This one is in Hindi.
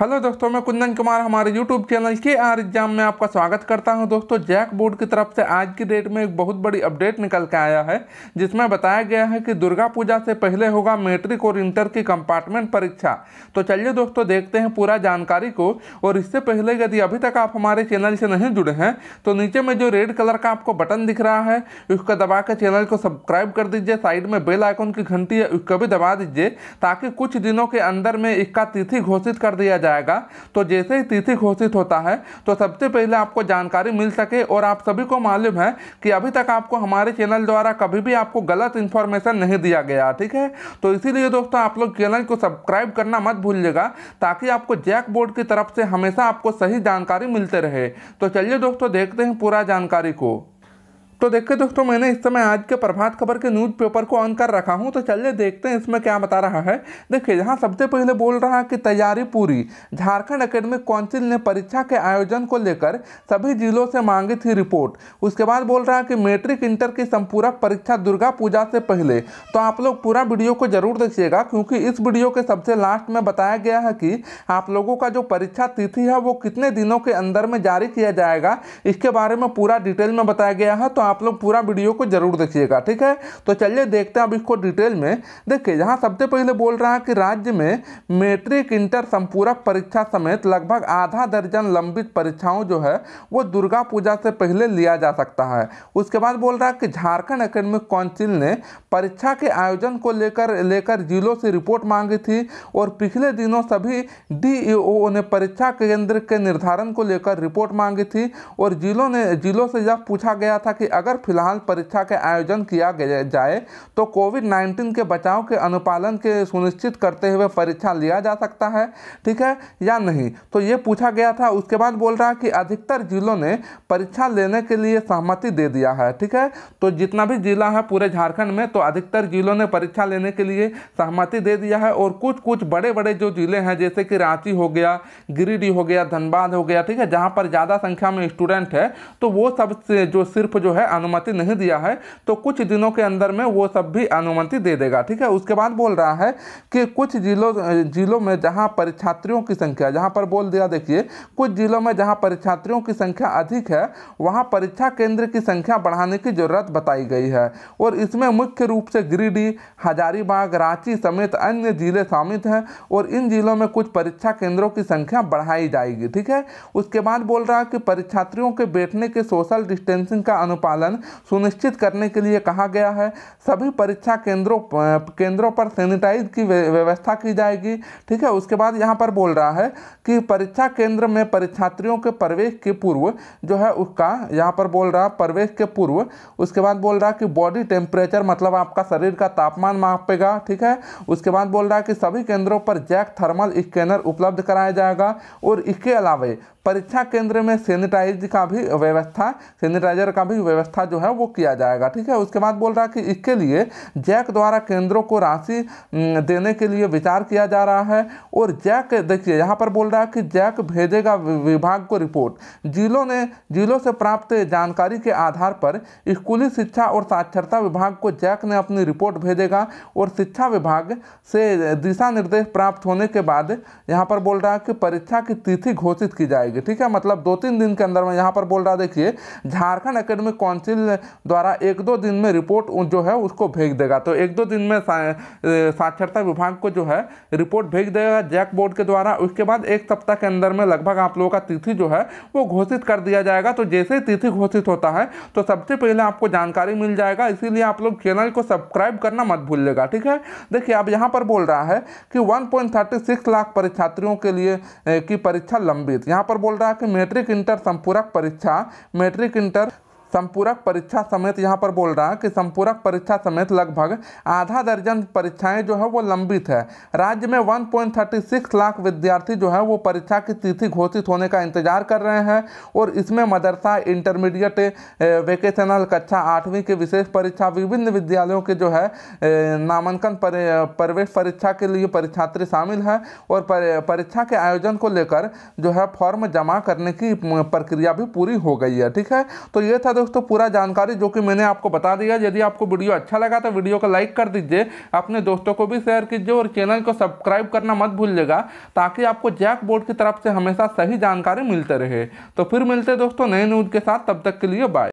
हेलो दोस्तों मैं कुंदन कुमार हमारे YouTube channel K R exam में आपका स्वागत करता हूं दोस्तों जैक बोर्ड की तरफ से आज की डेट में एक बहुत बड़ी अपडेट निकल के आया है जिसमें बताया गया है कि दुर्गा पूजा से पहले होगा मैट्रिक और इंटर की कंपार्टमेंट परीक्षा तो चलिए दोस्तों देखते हैं पूरा जानकारी को और इससे पहले यदि अभी तक आप हमारे चैनल से नहीं जुड़े हैं तो नीचे में जो रेड कलर का आपको बटन दिख रहा है उसका दबा के चैनल को सब्सक्राइब कर दीजिए साइड में बेल आइकॉन की घंटी है उसका भी दबा दीजिए ताकि कुछ दिनों के अंदर में इसका तिथि घोषित कर दिया जाएगा तो जैसे ही तिथि घोषित होता है तो सबसे पहले आपको जानकारी मिल सके और आप सभी को मालूम है कि अभी तक आपको हमारे चैनल द्वारा कभी भी आपको गलत इन्फॉर्मेशन नहीं दिया गया ठीक है तो इसीलिए दोस्तों आप लोग चैनल को सब्सक्राइब करना मत भूलिएगा ताकि आपको जैक बोर्ड की तरफ से हमेशा आपको सही जानकारी मिलते रहे तो चलिए दोस्तों देखते हैं पूरा जानकारी को तो देखिए दोस्तों मैंने इस समय आज के प्रभात खबर के न्यूज़ पेपर को ऑन कर रखा हूँ तो चलिए देखते हैं इसमें क्या बता रहा है देखिए यहाँ सबसे पहले बोल रहा है कि तैयारी पूरी झारखंड अकेडमिक काउंसिल ने परीक्षा के आयोजन को लेकर सभी जिलों से मांगी थी रिपोर्ट उसके बाद बोल रहा है कि मैट्रिक इंटर की संपूरक परीक्षा दुर्गा पूजा से पहले तो आप लोग पूरा वीडियो को जरूर देखिएगा क्योंकि इस वीडियो के सबसे लास्ट में बताया गया है कि आप लोगों का जो परीक्षा तिथि है वो कितने दिनों के अंदर में जारी किया जाएगा इसके बारे में पूरा डिटेल में बताया गया है तो आप लोग पूरा वीडियो को जरूर देखिएगा ठीक है तो चलिए देखते हैं अब इसको डिटेल में देखिए यहाँ सबसे पहले बोल रहा है कि राज्य में मेट्रिक इंटर संपूरक परीक्षा समेत लगभग आधा दर्जन लंबित परीक्षाओं जो है वो दुर्गा पूजा से पहले लिया जा सकता है उसके बाद बोल रहा है कि झारखंड अकेडमिक काउंसिल ने परीक्षा के आयोजन को लेकर लेकर जिलों से रिपोर्ट मांगी थी और पिछले दिनों सभी डी ने परीक्षा केंद्र के निर्धारण को लेकर रिपोर्ट मांगी थी और जिलों ने जिलों से जब पूछा गया था कि अगर फिलहाल परीक्षा के आयोजन किया जाए तो कोविड नाइन्टीन के बचाव के अनुपालन के सुनिश्चित करते हुए परीक्षा लिया जा सकता है ठीक है या नहीं तो ये पूछा गया था उसके बाद बोल रहा है कि अधिकतर जिलों ने परीक्षा लेने के लिए सहमति दे दिया है ठीक है तो जितना भी जिला है पूरे झारखंड में तो अधिकतर जिलों ने परीक्षा लेने के लिए सहमति दे दिया है और कुछ कुछ बड़े बड़े जो जिले हैं जैसे कि रांची हो गया गिरिडीह हो गया धनबाद हो गया ठीक है जहाँ पर ज़्यादा संख्या में स्टूडेंट है तो वो सब जो सिर्फ जो है अनुमति नहीं दिया है तो कुछ दिनों के अंदर में वो सब भी अनुमति दे देगा ठीक है उसके बाद बोल रहा है कि कुछ जिलों जिलों में जहाँ परीक्षार्थियों की संख्या जहाँ पर बोल दिया देखिए कुछ जिलों में जहाँ परीक्षार्थियों की संख्या अधिक है वहाँ परीक्षा केंद्र की संख्या बढ़ाने की जरूरत बताई गई है और इसमें मुख्य रूप से गिरिडीह हजारीबाग रांची समेत अन्य जिले शामिल हैं और इन जिलों में कुछ परीक्षा केंद्रों की संख्या बढ़ाई जाएगी ठीक है उसके बाद बोल रहा है कि परीक्षार्थियों के बैठने के सोशल डिस्टेंसिंग का अनुपात पालन सुनिश्चित करने के लिए कहा गया है सभी परीक्षा केंद्रों केंद्रों पर सैनिटाइज की व्यवस्था की जाएगी ठीक है उसके बाद यहाँ पर बोल रहा है कि परीक्षा केंद्र में परीक्षार्थियों के प्रवेश के पूर्व जो है उसका यहाँ पर बोल रहा प्रवेश के पूर्व उसके बाद बोल रहा कि बॉडी टेम्परेचर मतलब आपका शरीर का तापमान मापेगा ठीक है उसके बाद बोल रहा है कि सभी केंद्रों पर जैक थर्मल स्कैनर उपलब्ध कराया जाएगा और इसके अलावा परीक्षा केंद्र में सैनिटाइज का भी व्यवस्था सैनिटाइजर का भी व्यवस्था जो है वो किया जाएगा ठीक है उसके बाद बोल रहा है कि इसके लिए जैक द्वारा केंद्रों को राशि देने के लिए विचार किया जा रहा है और जैक देखिए यहाँ पर बोल रहा है कि जैक भेजेगा विभाग को रिपोर्ट जिलों ने जिलों से प्राप्त जानकारी के आधार पर स्कूली शिक्षा और साक्षरता विभाग को जैक ने अपनी रिपोर्ट भेजेगा और शिक्षा विभाग से दिशा निर्देश प्राप्त होने के बाद यहाँ पर बोल रहा है कि परीक्षा की तिथि घोषित की जाएगी जाएगी ठीक है मतलब दो तीन दिन के अंदर में यहाँ पर बोल रहा देखिए झारखंड अकेडमिक काउंसिल द्वारा एक दो दिन में रिपोर्ट जो है उसको भेज देगा तो एक दो दिन में साक्षरता विभाग को जो है रिपोर्ट भेज देगा जैक बोर्ड के द्वारा उसके बाद एक सप्ताह के अंदर में लगभग आप लोगों का तिथि जो है वो घोषित कर दिया जाएगा तो जैसे ही तिथि घोषित होता है तो सबसे पहले आपको जानकारी मिल जाएगा इसीलिए आप लोग चैनल को सब्सक्राइब करना मत भूलिएगा ठीक है देखिए अब यहाँ पर बोल रहा है कि 1.36 लाख परीक्षार्थियों के लिए की परीक्षा लंबित यहाँ पर बोल रहा है कि मैट्रिक इंटर संपूरक परीक्षा मैट्रिक इंटर संपूरक परीक्षा समेत यहाँ पर बोल रहा है कि संपूरक परीक्षा समेत लगभग आधा दर्जन परीक्षाएं जो है वो लंबित है राज्य में 1.36 लाख विद्यार्थी जो है वो परीक्षा की तिथि घोषित होने का इंतजार कर रहे हैं और इसमें मदरसा इंटरमीडिएट वेकेशनल कक्षा आठवीं की विशेष परीक्षा विभिन्न विद्यालयों के जो है नामांकन प्रवेश परीक्षा के लिए परीक्षार्थी शामिल है और परीक्षा के आयोजन को लेकर जो है फॉर्म जमा करने की प्रक्रिया भी पूरी हो गई है ठीक है तो ये था दोस्तों तो पूरा जानकारी जो कि मैंने आपको बता दिया यदि आपको वीडियो अच्छा लगा तो वीडियो को लाइक कर दीजिए अपने दोस्तों को भी शेयर कीजिए और चैनल को सब्सक्राइब करना मत भूलिएगा ताकि आपको जैक बोर्ड की तरफ से हमेशा सही जानकारी मिलते रहे तो फिर मिलते दोस्तों नए न्यूज़ के साथ तब तक के लिए बाय